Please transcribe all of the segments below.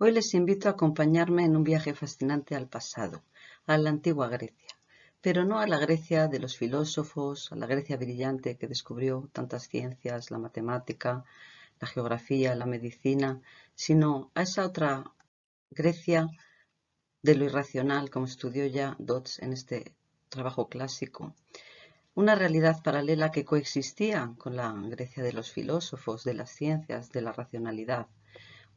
Hoy les invito a acompañarme en un viaje fascinante al pasado, a la antigua Grecia, pero no a la Grecia de los filósofos, a la Grecia brillante que descubrió tantas ciencias, la matemática, la geografía, la medicina, sino a esa otra Grecia de lo irracional, como estudió ya Dodds en este trabajo clásico. Una realidad paralela que coexistía con la Grecia de los filósofos, de las ciencias, de la racionalidad.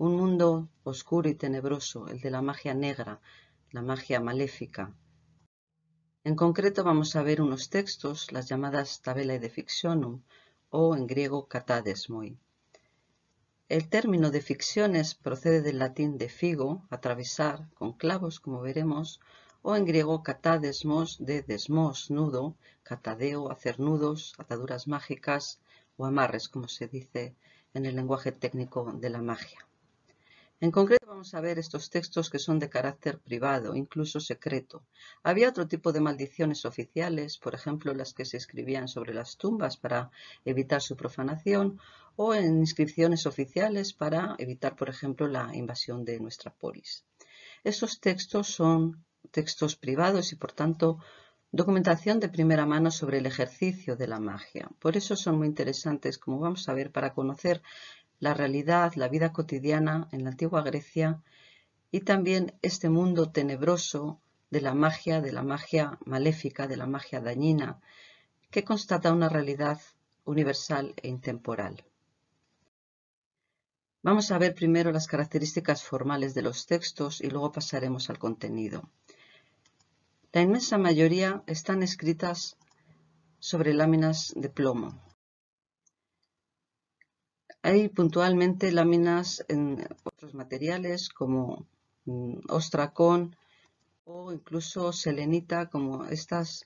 Un mundo oscuro y tenebroso, el de la magia negra, la magia maléfica. En concreto vamos a ver unos textos, las llamadas tabelae de fictionum, o en griego catadesmoi. El término de ficciones procede del latín de figo, atravesar, con clavos, como veremos, o en griego catadesmos, de desmos, nudo, catadeo, hacer nudos, ataduras mágicas o amarres, como se dice en el lenguaje técnico de la magia. En concreto vamos a ver estos textos que son de carácter privado, incluso secreto. Había otro tipo de maldiciones oficiales, por ejemplo las que se escribían sobre las tumbas para evitar su profanación o en inscripciones oficiales para evitar, por ejemplo, la invasión de nuestra polis. Estos textos son textos privados y, por tanto, documentación de primera mano sobre el ejercicio de la magia. Por eso son muy interesantes, como vamos a ver, para conocer la realidad, la vida cotidiana en la antigua Grecia y también este mundo tenebroso de la magia, de la magia maléfica, de la magia dañina, que constata una realidad universal e intemporal. Vamos a ver primero las características formales de los textos y luego pasaremos al contenido. La inmensa mayoría están escritas sobre láminas de plomo, hay puntualmente láminas en otros materiales como mm, ostracón o incluso selenita como estas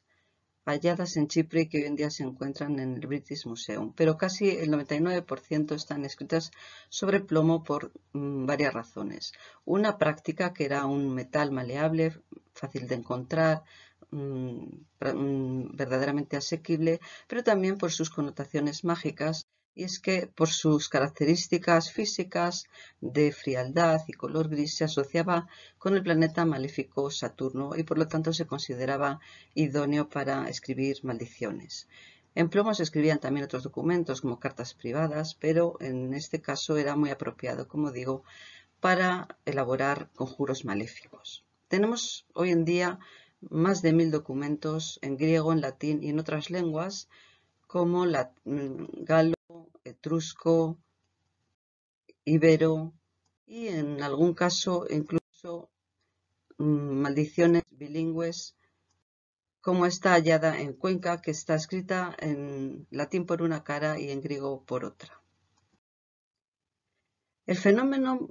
halladas en Chipre que hoy en día se encuentran en el British Museum, pero casi el 99% están escritas sobre plomo por mm, varias razones. Una práctica que era un metal maleable, fácil de encontrar, mm, verdaderamente asequible, pero también por sus connotaciones mágicas y es que por sus características físicas de frialdad y color gris se asociaba con el planeta maléfico Saturno y por lo tanto se consideraba idóneo para escribir maldiciones. En plomo se escribían también otros documentos como cartas privadas, pero en este caso era muy apropiado, como digo, para elaborar conjuros maléficos. Tenemos hoy en día más de mil documentos en griego, en latín y en otras lenguas como la, mm, galo, etrusco, ibero y en algún caso incluso mm, maldiciones bilingües como está hallada en Cuenca, que está escrita en latín por una cara y en griego por otra. El fenómeno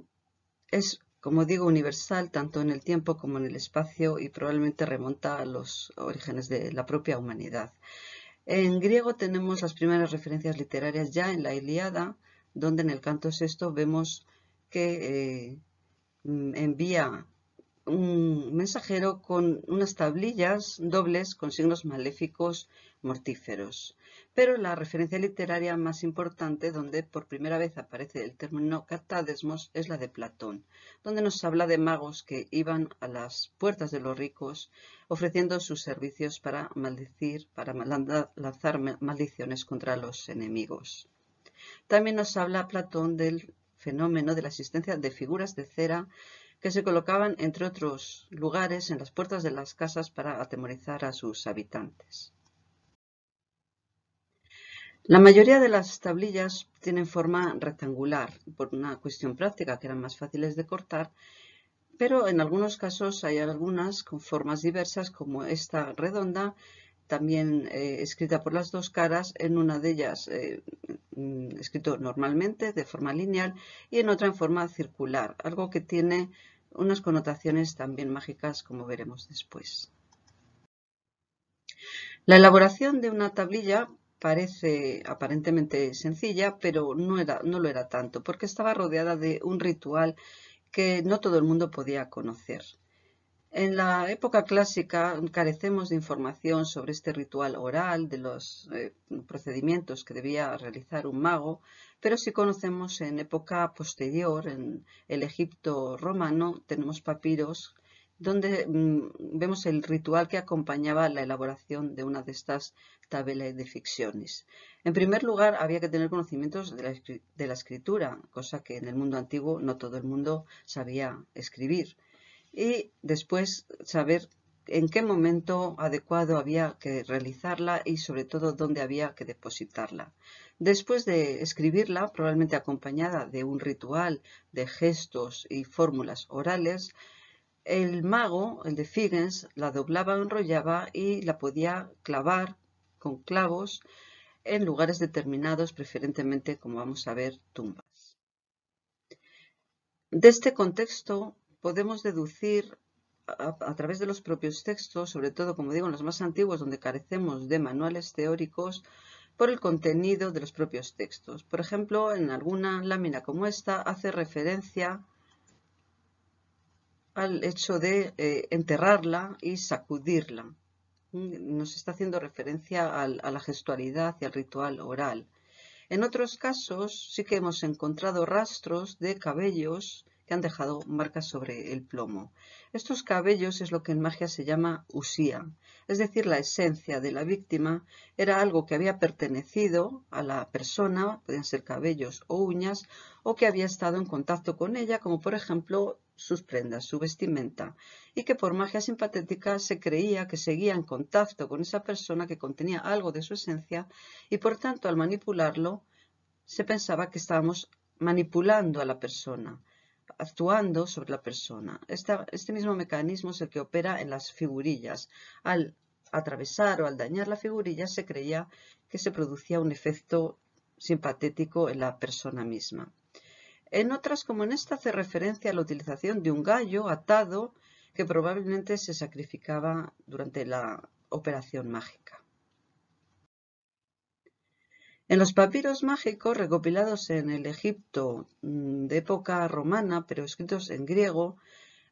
es, como digo, universal tanto en el tiempo como en el espacio y probablemente remonta a los orígenes de la propia humanidad. En griego tenemos las primeras referencias literarias ya en la Iliada, donde en el canto sexto vemos que eh, mm, envía un mensajero con unas tablillas dobles con signos maléficos mortíferos pero la referencia literaria más importante donde por primera vez aparece el término catadesmos es la de Platón, donde nos habla de magos que iban a las puertas de los ricos ofreciendo sus servicios para maldecir, para lanzar maldiciones contra los enemigos. También nos habla Platón del fenómeno de la existencia de figuras de cera que se colocaban, entre otros lugares, en las puertas de las casas para atemorizar a sus habitantes. La mayoría de las tablillas tienen forma rectangular por una cuestión práctica que eran más fáciles de cortar, pero en algunos casos hay algunas con formas diversas como esta redonda, también eh, escrita por las dos caras, en una de ellas eh, mm, escrito normalmente de forma lineal y en otra en forma circular, algo que tiene unas connotaciones también mágicas como veremos después. La elaboración de una tablilla parece aparentemente sencilla, pero no, era, no lo era tanto, porque estaba rodeada de un ritual que no todo el mundo podía conocer. En la época clásica carecemos de información sobre este ritual oral, de los eh, procedimientos que debía realizar un mago, pero si conocemos en época posterior, en el Egipto romano, tenemos papiros donde mm, vemos el ritual que acompañaba la elaboración de una de estas tablas de ficciones. En primer lugar, había que tener conocimientos de la, de la escritura, cosa que en el mundo antiguo no todo el mundo sabía escribir. Y después saber en qué momento adecuado había que realizarla y sobre todo dónde había que depositarla. Después de escribirla, probablemente acompañada de un ritual de gestos y fórmulas orales, el mago, el de Figgins, la doblaba enrollaba y la podía clavar con clavos en lugares determinados, preferentemente, como vamos a ver, tumbas. De este contexto podemos deducir a, a, través de los propios textos, sobre todo, como digo, en los más antiguos, donde carecemos de manuales teóricos, por el contenido de los propios textos. Por ejemplo, en alguna lámina como esta hace referencia al hecho de eh, enterrarla y sacudirla. Mm, nos está haciendo referencia a la gestualidad y al ritual oral. En otros casos sí que hemos encontrado rastros de cabellos que han dejado marcas sobre el plomo. Estos cabellos es lo que en magia se llama usía, es decir, la esencia de la víctima era algo que había pertenecido a la persona, podían ser cabellos o uñas, o que había estado en contacto con ella, como por ejemplo sus prendas, su vestimenta, y que por magia simpatética se creía que seguía en contacto con esa persona que contenía algo de su esencia y por tanto al manipularlo se pensaba que estábamos manipulando a la persona, actuando sobre la persona. Este, mismo mecanismo es el que opera en las figurillas. Al atravesar o al dañar la figurilla se creía que se producía un efecto simpatético en la persona misma. En otras, como en esta, hace referencia a la utilización de un gallo atado que probablemente se sacrificaba durante la operación mágica. En los papiros mágicos recopilados en el Egipto mm, de época romana, pero escritos en griego,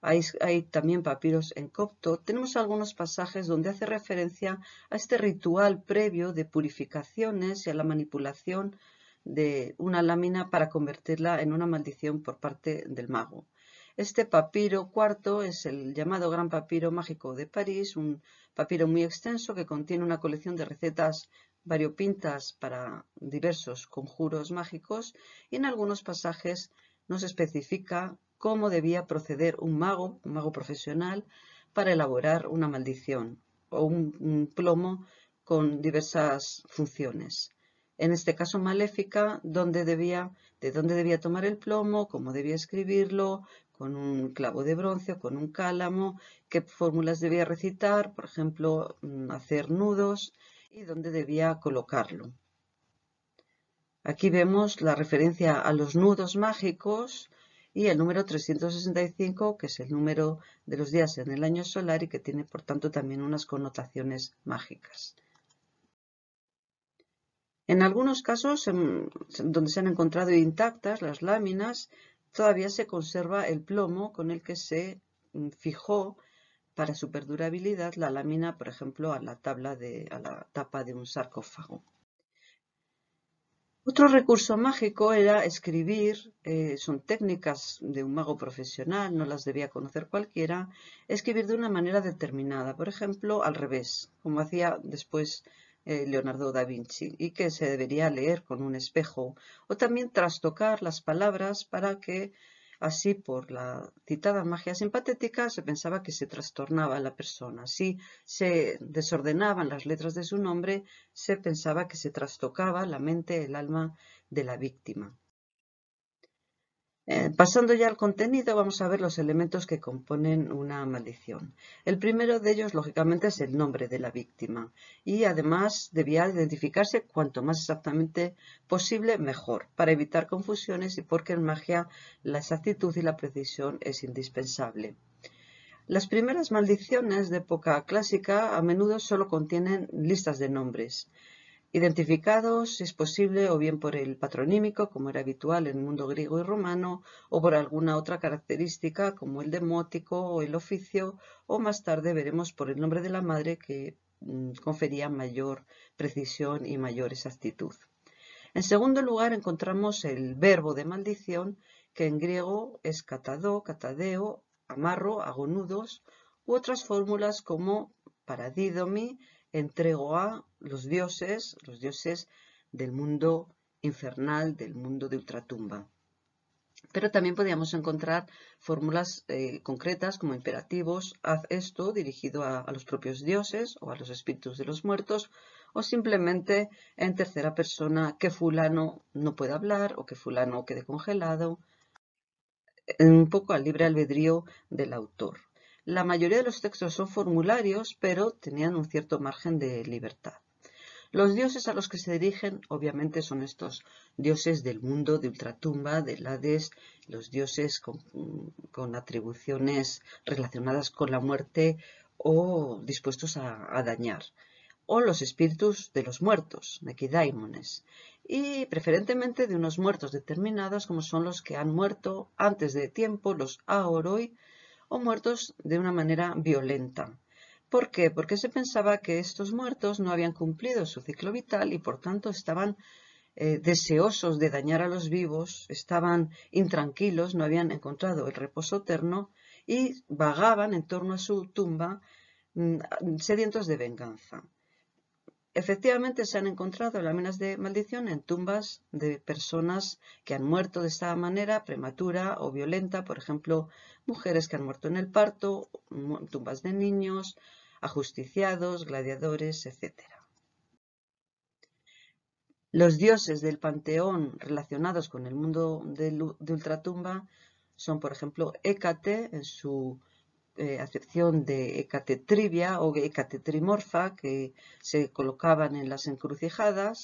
hay, también papiros en copto, tenemos algunos pasajes donde hace referencia a este ritual previo de purificaciones y a la manipulación de una lámina para convertirla en una maldición por parte del mago. Este papiro cuarto es el llamado Gran Papiro Mágico de París, un papiro muy extenso que contiene una colección de recetas variopintas para diversos conjuros mágicos y en algunos pasajes nos especifica cómo debía proceder un mago, un mago profesional, para elaborar una maldición o un, un plomo con diversas funciones en este caso maléfica, de dónde debía tomar el plomo, cómo debía escribirlo, con un clavo de bronce o con un cálamo, qué fórmulas debía recitar, por ejemplo, mm, hacer nudos y dónde debía colocarlo. Aquí vemos la referencia a los nudos mágicos y el número 365, que es el número de los días en el año solar y que tiene, por tanto, también unas connotaciones mágicas. En algunos casos, donde se han encontrado intactas las láminas, todavía se conserva el plomo con el que se mm, fijó para su perdurabilidad la lámina, por ejemplo, a la, tabla de, la tapa de un sarcófago. Otro recurso mágico era escribir, eh, son técnicas de un mago profesional, no las debía conocer cualquiera, escribir de una manera determinada, por ejemplo, al revés, como hacía después eh, Leonardo da Vinci y que se debería leer con un espejo o también trastocar las palabras para que así por la citada magia simpatética se pensaba que se trastornaba la persona. Si se desordenaban las letras de su nombre, se pensaba que se trastocaba la mente, el alma de la víctima. Eh, pasando ya al contenido, vamos a ver los elementos que componen una maldición. El primero de ellos, lógicamente, es el nombre de la víctima y además debía identificarse cuanto más exactamente posible mejor para evitar confusiones y porque en magia la exactitud y la precisión es indispensable. Las primeras maldiciones de época clásica a menudo solo contienen listas de nombres identificados, si es posible, o bien por el patronímico, como era habitual en el mundo griego y romano, o por alguna otra característica, como el demótico o el oficio, o más tarde veremos por el nombre de la madre que mm, confería mayor precisión y mayor exactitud. En segundo lugar, encontramos el verbo de maldición, que en griego es catado catadeo, amarro, agonudos, u otras fórmulas como paradidomi, entrego a los dioses, los dioses del mundo infernal, del mundo de ultratumba. Pero también podríamos encontrar fórmulas eh, concretas como imperativos, haz esto, dirigido a, los propios dioses o a los espíritus de los muertos, o simplemente en tercera persona, que fulano no pueda hablar o que fulano quede congelado, un poco al libre albedrío del autor. La mayoría de los textos son formularios, pero tenían un cierto margen de libertad. Los dioses a los que se dirigen, obviamente, son estos dioses del mundo de ultratumba, de Hades, los dioses con, atribuciones relacionadas con la muerte o dispuestos a, dañar, o los espíritus de los muertos, nekidaimones, y preferentemente de unos muertos determinados como son los que han muerto antes de tiempo, los aoroi, o muertos de una manera violenta. ¿Por qué? Porque se pensaba que estos muertos no habían cumplido su ciclo vital y por tanto estaban eh, deseosos de dañar a los vivos, estaban intranquilos, no habían encontrado el reposo eterno y vagaban en torno a su tumba mm, sedientos de venganza. Efectivamente, se han encontrado láminas de maldición en tumbas de personas que han muerto de esta manera prematura o violenta, por ejemplo, mujeres que han muerto en el parto, tumbas de niños, ajusticiados, gladiadores, etc. Los dioses del panteón relacionados con el mundo de, ultratumba son, por ejemplo, Hécate en su eh, acepción de hecatetrivia o hecatetrimorfa que se colocaban en las encrucijadas.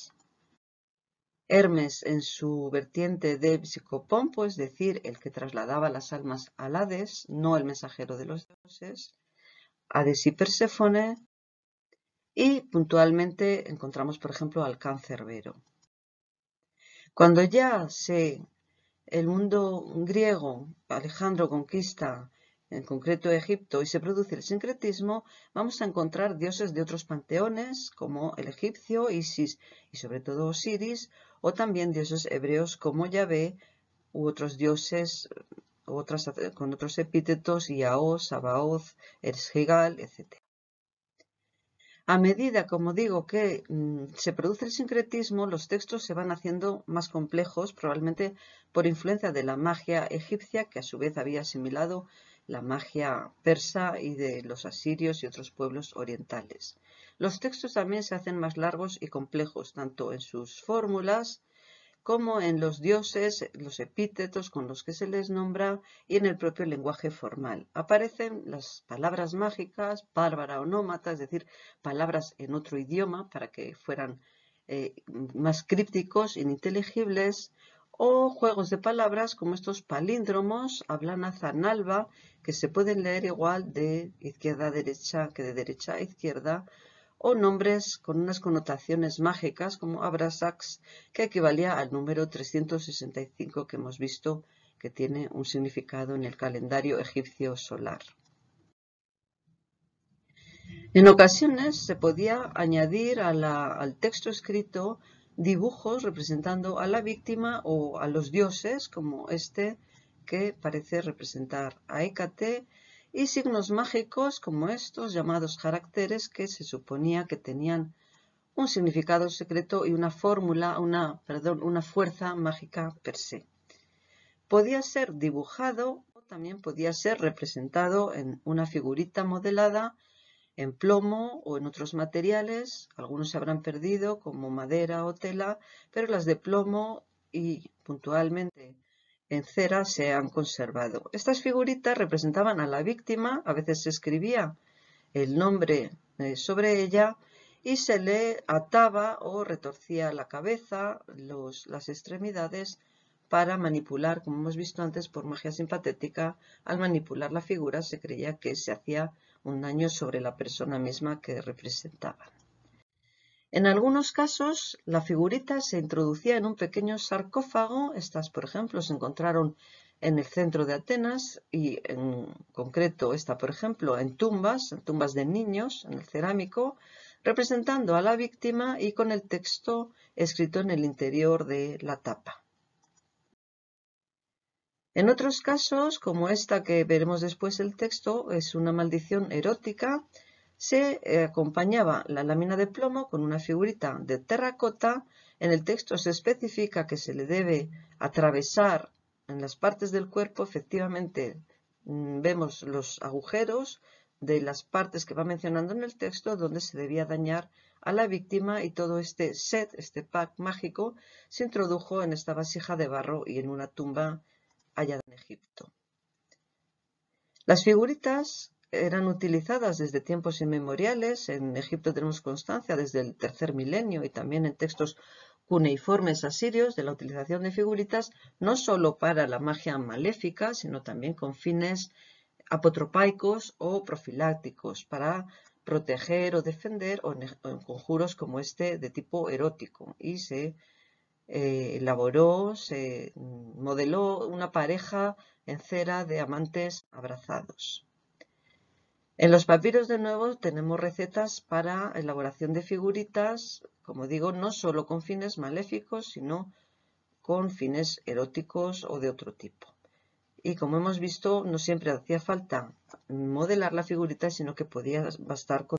Hermes en su vertiente de psicopompo, pues, es decir, el que trasladaba las almas al Hades, no el mensajero de los dioses, Hades y Perséfone, y puntualmente encontramos, por ejemplo, al Vero. Cuando ya se, el mundo griego, Alejandro conquista en concreto Egipto, y se produce el sincretismo, vamos a encontrar dioses de otros panteones, como el egipcio, Isis y sobre todo Osiris, o también dioses hebreos como Yahvé, u otros dioses otras, con otros epítetos, Iaos, Abaoz, Ersgigal, etc. A medida, como digo, que mm, se produce el sincretismo, los textos se van haciendo más complejos, probablemente por influencia de la magia egipcia, que a su vez había asimilado la magia persa y de los asirios y otros pueblos orientales. Los textos también se hacen más largos y complejos, tanto en sus fórmulas como en los dioses, los epítetos con los que se les nombra y en el propio lenguaje formal. Aparecen las palabras mágicas, bárbara o nómata, es decir, palabras en otro idioma para que fueran eh, más crípticos, ininteligibles, o juegos de palabras como estos palíndromos, hablana zanalba, que se pueden leer igual de izquierda a derecha que de derecha a izquierda, o nombres con unas connotaciones mágicas como Abrasax, que equivalía al número 365 que hemos visto, que tiene un significado en el calendario egipcio solar. En ocasiones se podía añadir al texto escrito dibujos representando a la víctima o a los dioses, como este que parece representar a Hécate, y signos mágicos como estos llamados caracteres que se suponía que tenían un significado secreto y una fórmula, una, una fuerza mágica per se. Podía ser dibujado o también podía ser representado en una figurita modelada en plomo o en otros materiales, algunos se habrán perdido como madera o tela, pero las de plomo y puntualmente en cera se han conservado. Estas figuritas representaban a la víctima, a veces se escribía el nombre eh, sobre ella y se le ataba o retorcía la cabeza, las extremidades para manipular, como hemos visto antes por magia simpatética, al manipular la figura se creía que se hacía un daño sobre la persona misma que representaban. En algunos casos, la figurita se introducía en un pequeño sarcófago. Estas, por ejemplo, se encontraron en el centro de Atenas y en concreto esta, por ejemplo, en tumbas, en tumbas de niños, en el cerámico, representando a la víctima y con el texto escrito en el interior de la tapa. En otros casos, como esta que veremos después el texto, es una maldición erótica, se eh, acompañaba la lámina de plomo con una figurita de terracota. En el texto se especifica que se le debe atravesar en las partes del cuerpo, efectivamente mm, vemos los agujeros de las partes que va mencionando en el texto donde se debía dañar a la víctima y todo este set, este pack mágico, se introdujo en esta vasija de barro y en una tumba en Egipto. Las figuritas eran utilizadas desde tiempos inmemoriales. En Egipto tenemos constancia desde el tercer milenio y también en textos cuneiformes asirios de la utilización de figuritas no sólo para la magia maléfica, sino también con fines apotropaicos o profilácticos para proteger o defender o en conjuros como este de tipo erótico y se eh, elaboró, se modeló una pareja en cera de amantes abrazados. En los papiros de nuevo tenemos recetas para elaboración de figuritas, como digo, no solo con fines maléficos, sino con fines eróticos o de otro tipo. Y como hemos visto, no siempre hacía falta modelar la figurita, sino que podía bastar con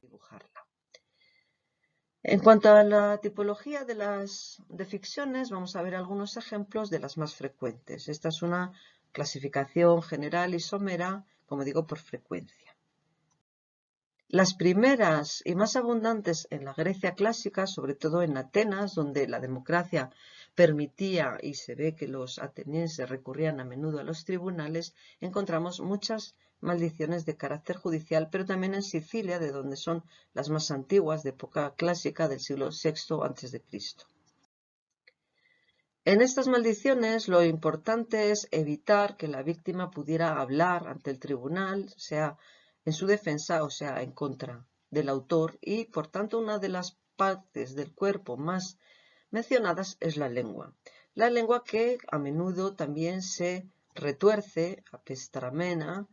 en cuanto a la tipología de las de ficciones, vamos a ver algunos ejemplos de las más frecuentes. Esta es una clasificación general y somera, como digo, por frecuencia. Las primeras y más abundantes en la Grecia clásica, sobre todo en Atenas, donde la democracia permitía y se ve que los atenienses recurrían a menudo a los tribunales, encontramos muchas maldiciones de carácter judicial, pero también en Sicilia, de donde son las más antiguas, de época clásica del siglo VI a.C. En estas maldiciones lo importante es evitar que la víctima pudiera hablar ante el tribunal, sea en su defensa o sea en contra del autor, y por tanto una de las partes del cuerpo más mencionadas es la lengua. La lengua que a menudo también se retuerce, apestramena,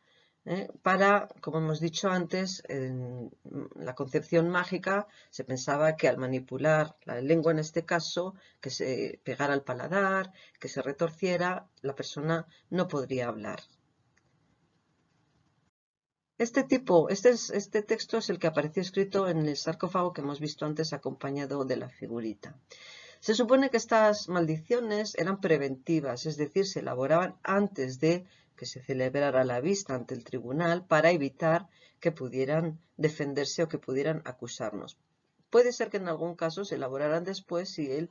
¿eh? para, como hemos dicho antes, en la concepción mágica se pensaba que al manipular la lengua en este caso, que se pegara al paladar, que se retorciera, la persona no podría hablar. Este tipo, este, este, texto es el que apareció escrito en el sarcófago que hemos visto antes acompañado de la figurita. Se supone que estas maldiciones eran preventivas, es decir, se elaboraban antes de que se celebrara la vista ante el tribunal para evitar que pudieran defenderse o que pudieran acusarnos. Puede ser que en algún caso se elaboraran después si él,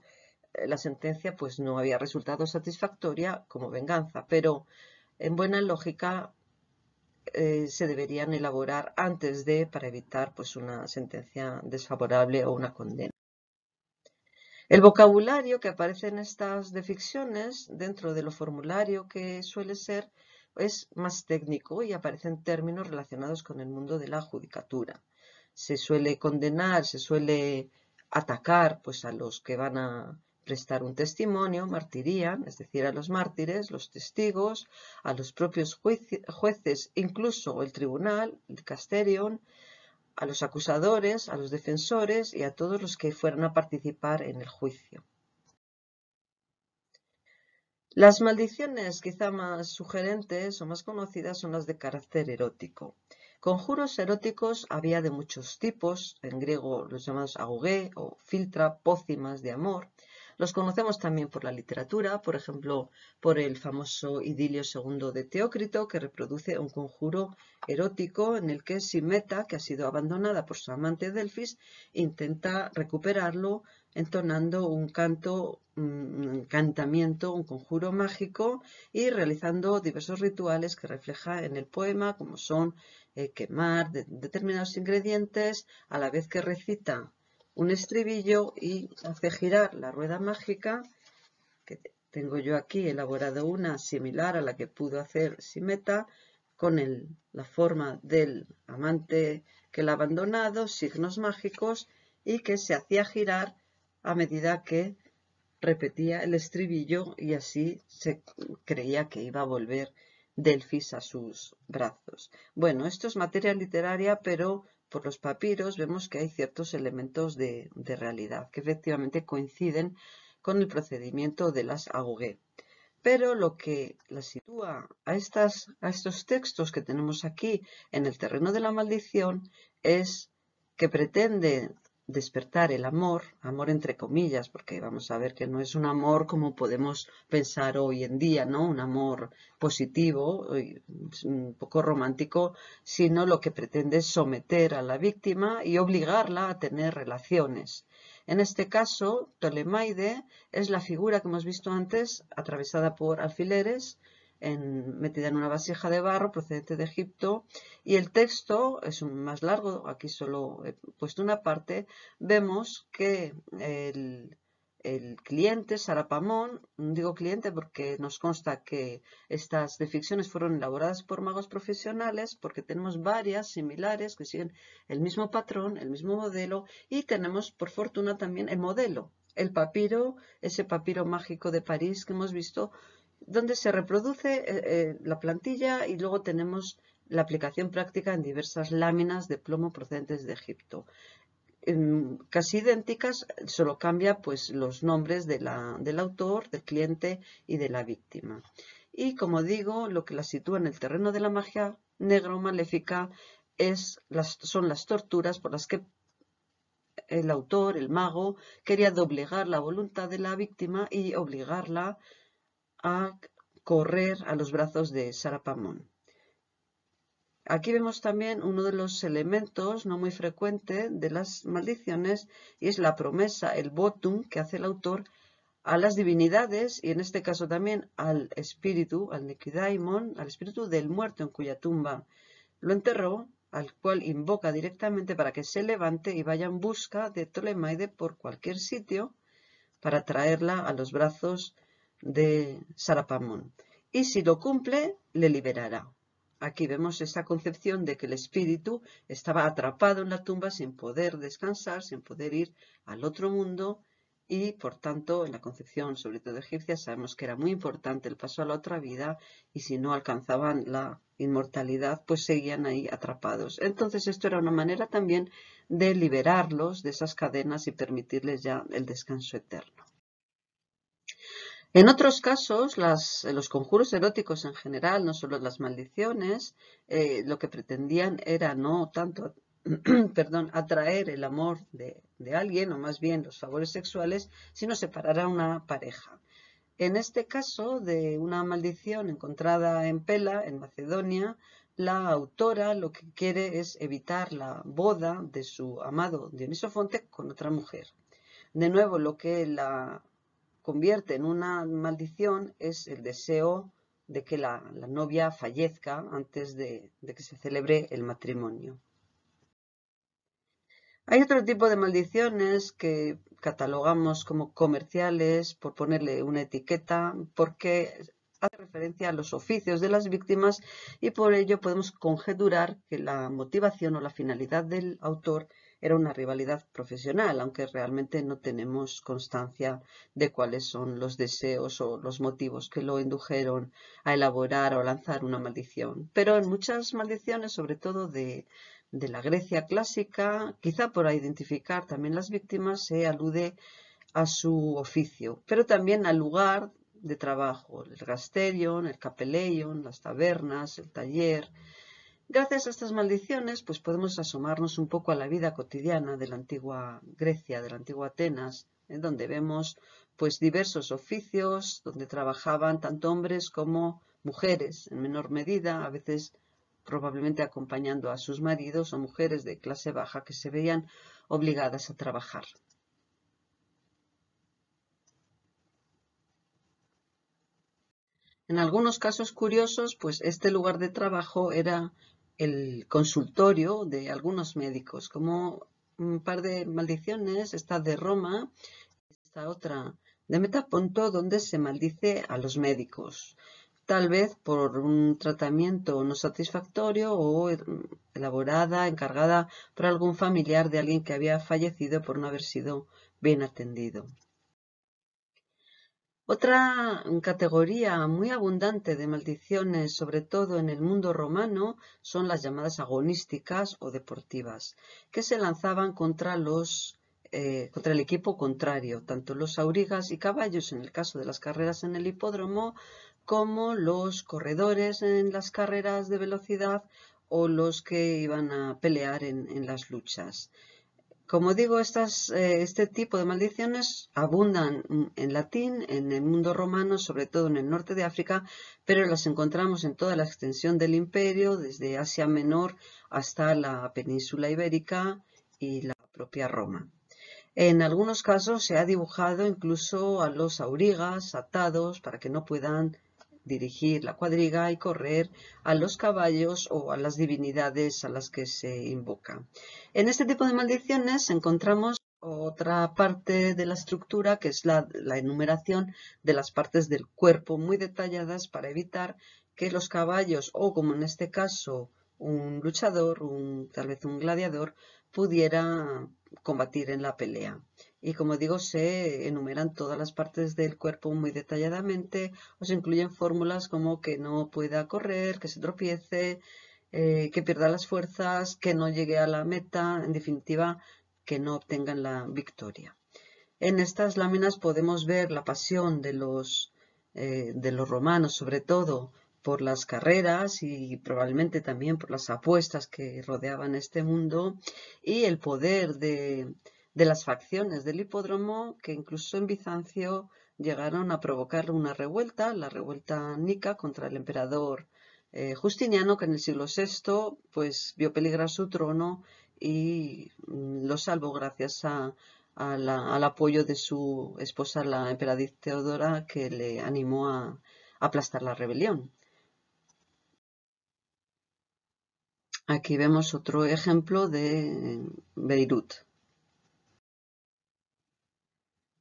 eh, la sentencia pues no había resultado satisfactoria como venganza, pero en buena lógica eh, se deberían elaborar antes de para evitar pues una sentencia desfavorable o una condena. El vocabulario que aparece en estas deficciones dentro de lo formulario que suele ser es más técnico y aparecen términos relacionados con el mundo de la judicatura. Se suele condenar, se suele atacar pues, a los que van a prestar un testimonio, martirían, es decir, a los mártires, los testigos, a los propios jueces, incluso el tribunal, el castellón, a los acusadores, a los defensores y a todos los que fueran a participar en el juicio. Las maldiciones quizá más sugerentes o más conocidas son las de carácter erótico. Conjuros eróticos había de muchos tipos, en griego los llamados agogé o filtra, pócimas de amor, los conocemos también por la literatura, por ejemplo, por el famoso idilio segundo de Teócrito, que reproduce un conjuro erótico en el que Simeta, que ha sido abandonada por su amante Delfis, intenta recuperarlo entonando un canto, un encantamiento, un conjuro mágico y realizando diversos rituales que refleja en el poema, como son eh, quemar determinados ingredientes, a la vez que recita un estribillo y hace girar la rueda mágica, que tengo yo aquí elaborado una similar a la que pudo hacer Simeta, con la forma del amante que la ha abandonado, signos mágicos, y que se hacía girar a medida que repetía el estribillo y así se creía que iba a volver Delfis a sus brazos. Bueno, esto es materia literaria, pero por los papiros vemos que hay ciertos elementos de, realidad que efectivamente coinciden con el procedimiento de las AUG. Pero lo que las sitúa a, estas, a estos textos que tenemos aquí en el terreno de la maldición es que pretende despertar el amor, amor entre comillas, porque vamos a ver que no es un amor como podemos pensar hoy en día, ¿no? Un amor positivo, eh, un poco romántico, sino lo que pretende es someter a la víctima y obligarla a tener relaciones. En este caso, Tolemaide es la figura que hemos visto antes, atravesada por alfileres, metida en una vasija de barro procedente de Egipto. Y el texto es más largo, aquí solo he puesto una parte. Vemos que el, cliente, Sarapamón, digo cliente porque nos consta que estas deficciones fueron elaboradas por magos profesionales, porque tenemos varias similares que siguen el mismo patrón, el mismo modelo, y tenemos, por fortuna, también el modelo, el papiro, ese papiro mágico de París que hemos visto, donde se reproduce eh, eh, la plantilla y luego tenemos la aplicación práctica en diversas láminas de plomo procedentes de Egipto. casi idénticas, solo cambia pues, los nombres del autor, del cliente y de la víctima. Y como digo, lo que la sitúa en el terreno de la magia negra o maléfica es son las torturas por las que el autor, el mago, quería doblegar la voluntad de la víctima y obligarla a a correr a los brazos de Sarapamón. Aquí vemos también uno de los elementos no muy frecuentes de las maldiciones y es la promesa, el votum que hace el autor a las divinidades y en este caso también al espíritu, al Nekidaimon, al espíritu del muerto en cuya tumba lo enterró, al cual invoca directamente para que se levante y vaya en busca de Tolemaide por cualquier sitio para traerla a los brazos de Sarapamón. Y si lo cumple, le liberará. Aquí vemos esa concepción de que el espíritu estaba atrapado en la tumba sin poder descansar, sin poder ir al otro mundo y por tanto en la concepción sobre todo egipcia sabemos que era muy importante el paso a la otra vida y si no alcanzaban la inmortalidad pues seguían ahí atrapados. Entonces esto era una manera también de liberarlos de esas cadenas y permitirles ya el descanso eterno. En otros casos, los conjuros eróticos en general, no solo las maldiciones, eh, lo que pretendían era no tanto perdón, atraer el amor de, de, alguien, o más bien los favores sexuales, sino separar a una pareja. En este caso de una maldición encontrada en Pela, en Macedonia, la autora lo que quiere es evitar la boda de su amado Dioniso Fonte con otra mujer. De nuevo, lo que la convierte en una maldición es el deseo de que la, novia fallezca antes de, de que se celebre el matrimonio. Hay otro tipo de maldiciones que catalogamos como comerciales por ponerle una etiqueta porque hace referencia a los oficios de las víctimas y por ello podemos conjeturar que la motivación o la finalidad del autor era una rivalidad profesional, aunque realmente no tenemos constancia de cuáles son los deseos o los motivos que lo indujeron a elaborar o lanzar una maldición. Pero en muchas maldiciones, sobre todo de, la Grecia clásica, quizá por identificar también las víctimas, se alude a su oficio, pero también al lugar de trabajo, el gasterion, el capeleion, las tabernas, el taller, Gracias a estas maldiciones, pues podemos asomarnos un poco a la vida cotidiana de la antigua Grecia, de la antigua Atenas, en donde vemos pues diversos oficios donde trabajaban tanto hombres como mujeres en menor medida, a veces probablemente acompañando a sus maridos o mujeres de clase baja que se veían obligadas a trabajar. En algunos casos curiosos, pues este lugar de trabajo era el consultorio de algunos médicos, como un par de maldiciones, esta de Roma, esta otra de Metaponto, donde se maldice a los médicos, tal vez por un tratamiento no satisfactorio o er, elaborada, encargada por algún familiar de alguien que había fallecido por no haber sido bien atendido. Otra categoría muy abundante de maldiciones, sobre todo en el mundo romano, son las llamadas agonísticas o deportivas, que se lanzaban eh, contra el equipo contrario, tanto los aurigas y caballos en el caso de las carreras en el hipódromo, como los corredores en las carreras de velocidad o los que iban a pelear en las luchas. Como digo, eh, este tipo de maldiciones abundan en latín, en el mundo romano, sobre todo en el norte de África, pero las encontramos en toda la extensión del imperio, desde Asia Menor hasta la península ibérica y la propia Roma. En algunos casos se ha dibujado incluso a los aurigas atados para que no puedan dirigir la cuadriga y correr a los caballos o a las divinidades a las que se invoca. En este tipo de maldiciones encontramos otra parte de la estructura que es la, enumeración de las partes del cuerpo muy detalladas para evitar que los caballos o como en este caso un luchador, tal vez un gladiador, pudiera combatir en la pelea y como digo, se enumeran todas las partes del cuerpo muy detalladamente o se incluyen fórmulas como que no pueda correr, que se tropiece, eh, que pierda las fuerzas, que no llegue a la meta, en definitiva, que no obtengan la victoria. En estas láminas podemos ver la pasión de los, eh, de los romanos, sobre todo por las carreras y probablemente también por las apuestas que rodeaban este mundo y el poder de, de las facciones del hipódromo que incluso en Bizancio llegaron a provocar una revuelta, la revuelta nica contra el emperador eh, Justiniano, que en el siglo VI pues, vio peligrar su trono y mm, lo salvó gracias a, al apoyo de su esposa, la emperatriz Teodora, que le animó a, a aplastar la rebelión. Aquí vemos otro ejemplo de eh, Beirut.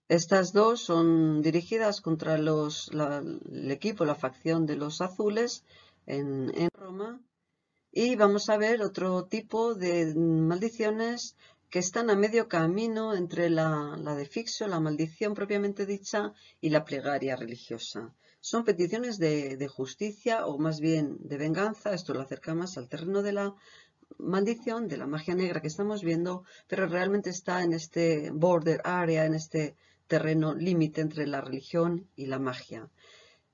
Estas dos son dirigidas contra los, el equipo, la facción de los azules en, Roma. Y vamos a ver otro tipo de maldiciones que están a medio camino entre la, la de la maldición propiamente dicha, y la plegaria religiosa. Son peticiones de, de, justicia o más bien de venganza, esto lo acerca más al terreno de la maldición, de la magia negra que estamos viendo, pero realmente está en este border area, en este terreno límite entre la religión y la magia.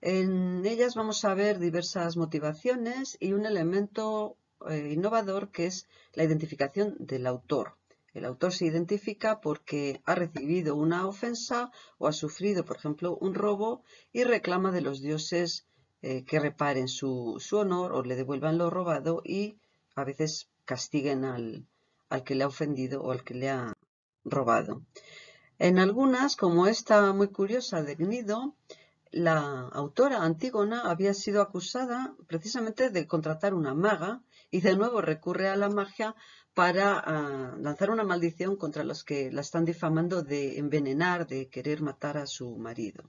En ellas vamos a ver diversas motivaciones y un elemento eh, innovador que es la identificación del autor. El autor se identifica porque ha recibido una ofensa o ha sufrido, por ejemplo, un robo y reclama de los dioses eh, que reparen su, honor o le devuelvan lo robado y a veces castiguen al, al que le ha ofendido o al que le ha robado. En algunas, como esta muy curiosa de Gnido, la autora Antígona había sido acusada precisamente de contratar una maga y de nuevo recurre a la magia para ah, lanzar una maldición contra los que la están difamando de envenenar, de querer matar a su marido.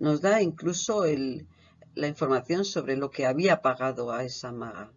Nos da incluso la información sobre lo que había pagado a esa maga.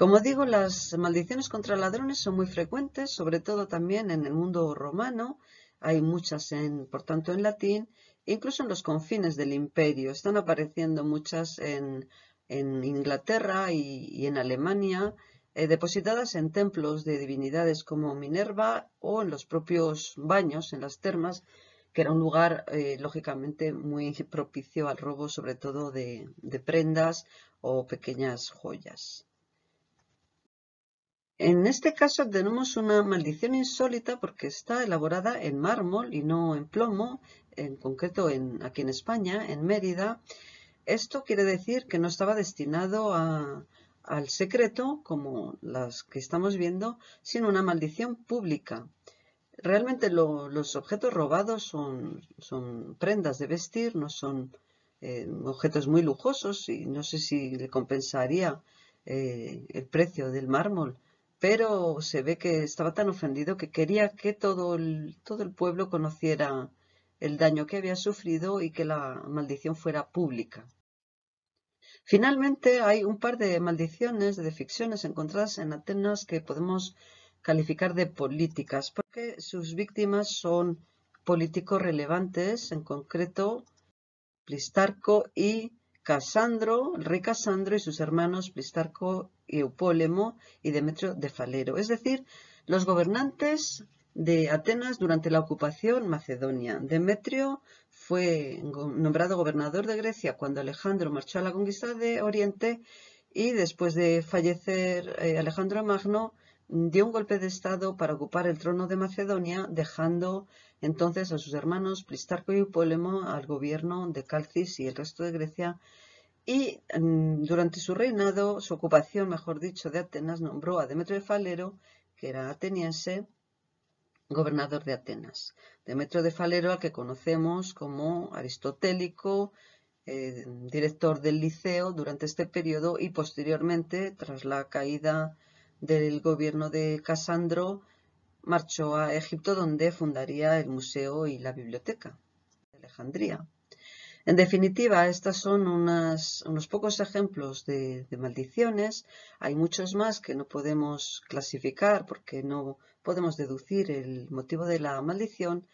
Como digo, las maldiciones contra ladrones son muy frecuentes, sobre todo también en el mundo romano, hay muchas, en, por tanto, en latín, incluso en los confines del imperio. Están apareciendo muchas en, Inglaterra y, en Alemania, eh, depositadas en templos de divinidades como Minerva o en los propios baños, en las termas, que era un lugar, eh, lógicamente, muy propicio al robo, sobre todo de prendas o pequeñas joyas. En este caso tenemos una maldición insólita porque está elaborada en mármol y no en plomo, en concreto en, aquí en España, en Mérida. Esto quiere decir que no estaba destinado al secreto, como las que estamos viendo, sino una maldición pública. Realmente los objetos robados son, prendas de vestir, no son eh, objetos muy lujosos y no sé si le compensaría eh, el precio del mármol pero se ve que estaba tan ofendido que quería que todo el, todo el pueblo conociera el daño que había sufrido y que la maldición fuera pública. Finalmente, hay un par de maldiciones, de ficciones encontradas en Atenas que podemos calificar de políticas, porque sus víctimas son políticos relevantes, en concreto Plistarco y Casandro, el rey Casandro y sus hermanos Plistarco Eupólemo y Demetrio de Falero, es decir, los gobernantes de Atenas durante la ocupación macedonia. Demetrio fue nombrado gobernador de Grecia cuando Alejandro marchó a la conquista de Oriente y después de fallecer eh, Alejandro Magno, dio un golpe de Estado para ocupar el trono de Macedonia, dejando entonces a sus hermanos Plistarco y Polemo al gobierno de Calcis y el resto de Grecia. Y mm, durante su reinado, su ocupación, mejor dicho, de Atenas, nombró a Demetrio Falero, que era ateniense, gobernador de Atenas. Demetrio de Falero, al que conocemos como aristotélico, eh, director del liceo durante este periodo y posteriormente, tras la caída del gobierno de Casandro, marchó a Egipto donde fundaría el museo y la biblioteca de Alejandría. En definitiva, estos son unos pocos ejemplos de, maldiciones. Hay muchos más que no podemos clasificar porque no podemos deducir el motivo de la maldición,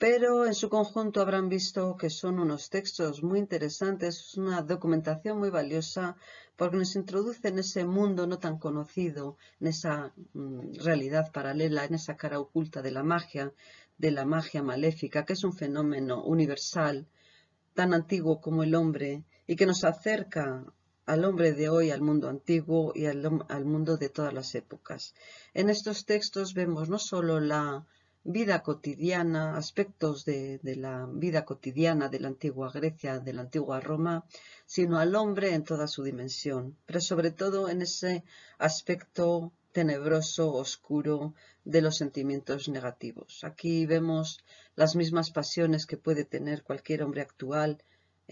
pero en su conjunto habrán visto que son unos textos muy interesantes, una documentación muy valiosa, porque nos introduce en ese mundo no tan conocido, en esa mm, realidad paralela, en esa cara oculta de la magia, de la magia maléfica, que es un fenómeno universal, tan antiguo como el hombre, y que nos acerca al hombre de hoy, al mundo antiguo y al, al mundo de todas las épocas. En estos textos vemos no solo la vida cotidiana, aspectos de, la vida cotidiana de la antigua Grecia, de la antigua Roma, sino al hombre en toda su dimensión, pero sobre todo en ese aspecto tenebroso, oscuro de los sentimientos negativos. Aquí vemos las mismas pasiones que puede tener cualquier hombre actual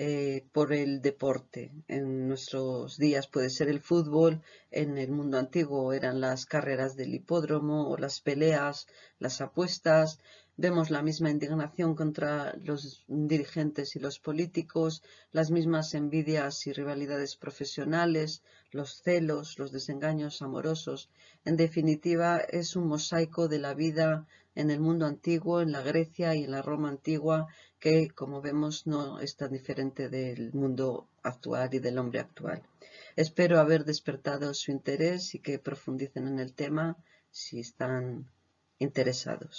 eh, por el deporte. En nuestros días puede ser el fútbol, en el mundo antiguo eran las carreras del hipódromo o las peleas, las apuestas. Vemos la misma indignación contra los dirigentes y los políticos, las mismas envidias y rivalidades profesionales, los celos, los desengaños amorosos. En definitiva, es un mosaico de la vida en el mundo antiguo, en la Grecia y en la Roma antigua, que como vemos no es tan diferente del mundo actual y del hombre actual. Espero haber despertado su interés y que profundicen en el tema si están interesados.